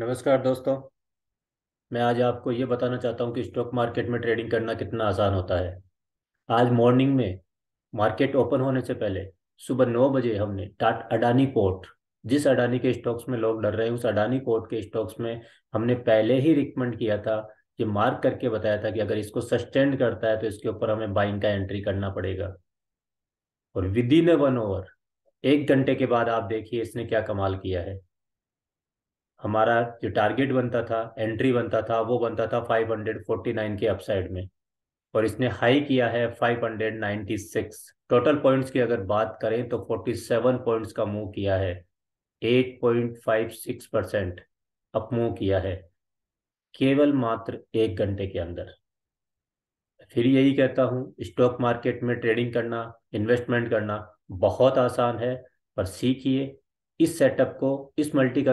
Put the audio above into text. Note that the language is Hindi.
नमस्कार दोस्तों मैं आज आपको ये बताना चाहता हूँ कि स्टॉक मार्केट में ट्रेडिंग करना कितना आसान होता है आज मॉर्निंग में मार्केट ओपन होने से पहले सुबह नौ बजे हमने टाट अडानी पोर्ट जिस अडानी के स्टॉक्स में लोग डर रहे हैं उस अडानी पोर्ट के स्टॉक्स में हमने पहले ही रिकमेंड किया था ये मार्क करके बताया था कि अगर इसको सस्टेंड करता है तो इसके ऊपर हमें बाइंग का एंट्री करना पड़ेगा और within a one over एक घंटे के बाद आप देखिए इसने क्या कमाल किया है हमारा जो टारगेट बनता था एंट्री बनता था वो बनता था 549 के अपसाइड में और इसने हाई किया है 596 टोटल पॉइंट्स की अगर बात करें तो 47 पॉइंट्स का मूव किया है 8.56 परसेंट अप मूव किया है केवल मात्र एक घंटे के अंदर फिर यही कहता हूँ स्टॉक मार्केट में ट्रेडिंग करना इन्वेस्टमेंट करना बहुत आसान है पर सीखिए इस सेटअप को इस मल्टी